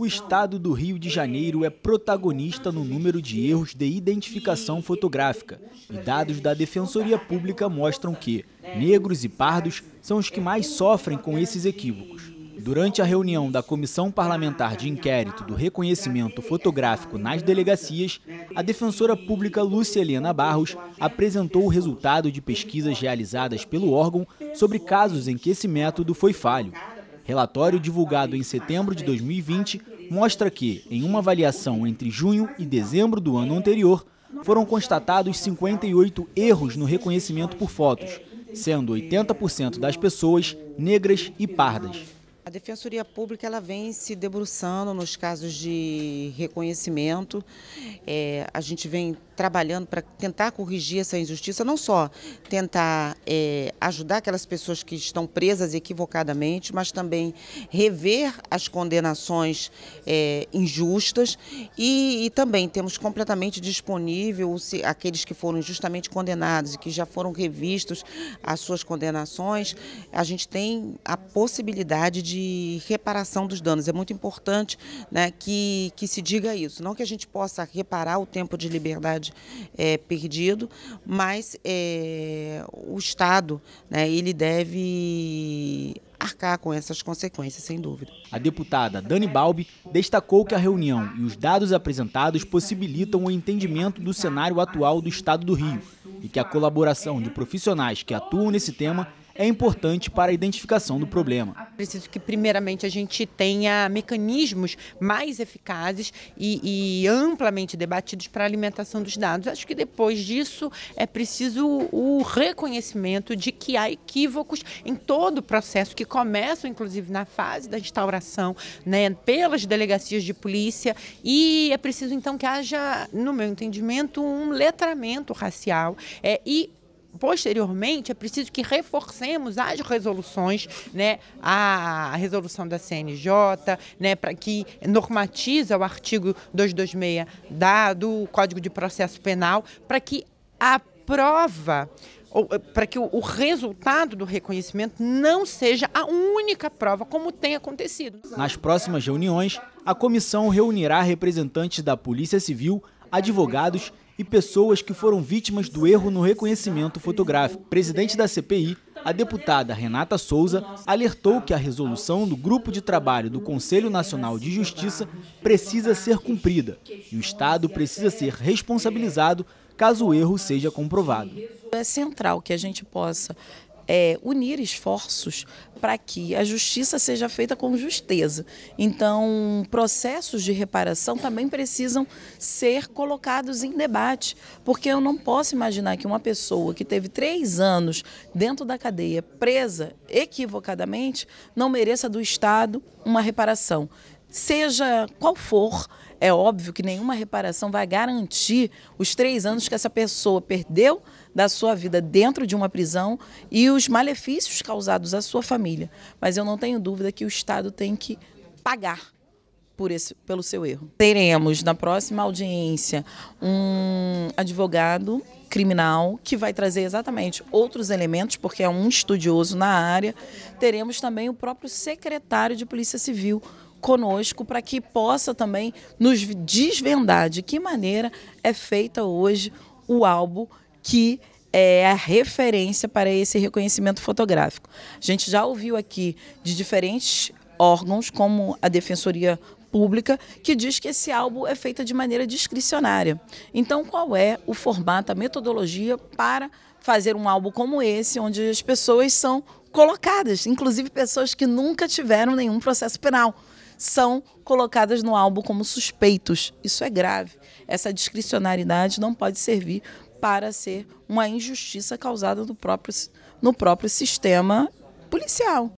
o estado do Rio de Janeiro é protagonista no número de erros de identificação fotográfica. E dados da Defensoria Pública mostram que negros e pardos são os que mais sofrem com esses equívocos. Durante a reunião da Comissão Parlamentar de Inquérito do Reconhecimento Fotográfico nas Delegacias, a defensora pública Lúcia Helena Barros apresentou o resultado de pesquisas realizadas pelo órgão sobre casos em que esse método foi falho. Relatório divulgado em setembro de 2020 mostra que, em uma avaliação entre junho e dezembro do ano anterior, foram constatados 58 erros no reconhecimento por fotos, sendo 80% das pessoas negras e pardas. A Defensoria Pública ela vem se debruçando nos casos de reconhecimento. É, a gente vem trabalhando para tentar corrigir essa injustiça, não só tentar é, ajudar aquelas pessoas que estão presas equivocadamente, mas também rever as condenações é, injustas e, e, também temos completamente disponível se, aqueles que foram injustamente condenados e que já foram revistos as suas condenações. A gente tem a possibilidade de de reparação dos danos. É muito importante né, que, que se diga isso. Não que a gente possa reparar o tempo de liberdade é, perdido, mas é, o Estado né, ele deve arcar com essas consequências, sem dúvida. A deputada Dani Balbi destacou que a reunião e os dados apresentados possibilitam o entendimento do cenário atual do Estado do Rio e que a colaboração de profissionais que atuam nesse tema é importante para a identificação do problema. Preciso que, primeiramente, a gente tenha mecanismos mais eficazes e, e amplamente debatidos para a alimentação dos dados. Acho que depois disso é preciso o reconhecimento de que há equívocos em todo o processo, que começam, inclusive, na fase da instauração, né, pelas delegacias de polícia, e é preciso, então, que haja, no meu entendimento, um letramento racial é, e posteriormente, é preciso que reforcemos as resoluções, né, a resolução da CNJ, né, para que normatiza o artigo 226 da, do Código de Processo Penal, para que a prova para que o resultado do reconhecimento não seja a única prova, como tem acontecido. Nas próximas reuniões, a comissão reunirá representantes da Polícia Civil, advogados e pessoas que foram vítimas do erro no reconhecimento fotográfico. Presidente da CPI, a deputada Renata Souza alertou que a resolução do Grupo de Trabalho do Conselho Nacional de Justiça precisa ser cumprida e o Estado precisa ser responsabilizado caso o erro seja comprovado. É central que a gente possa é, unir esforços para que a justiça seja feita com justeza. Então, processos de reparação também precisam ser colocados em debate, porque eu não posso imaginar que uma pessoa que teve três anos dentro da cadeia, presa equivocadamente, não mereça do Estado uma reparação seja qual for é óbvio que nenhuma reparação vai garantir os três anos que essa pessoa perdeu da sua vida dentro de uma prisão e os malefícios causados à sua família. Mas eu não tenho dúvida que o Estado tem que pagar por esse, pelo seu erro. Teremos na próxima audiência um advogado criminal que vai trazer exatamente outros elementos, porque é um estudioso na área. Teremos também o próprio secretário de Polícia Civil conosco para que possa também nos desvendar de que maneira é feita hoje o álbum que é a referência para esse reconhecimento fotográfico. A gente já ouviu aqui de diferentes órgãos, como a Defensoria Pública, que diz que esse álbum é feito de maneira discricionária. Então, qual é o formato, a metodologia para fazer um álbum como esse, onde as pessoas são colocadas, inclusive pessoas que nunca tiveram nenhum processo penal? são colocadas no álbum como suspeitos. Isso é grave. Essa discricionariedade não pode servir para ser uma injustiça causada no próprio, no próprio sistema policial.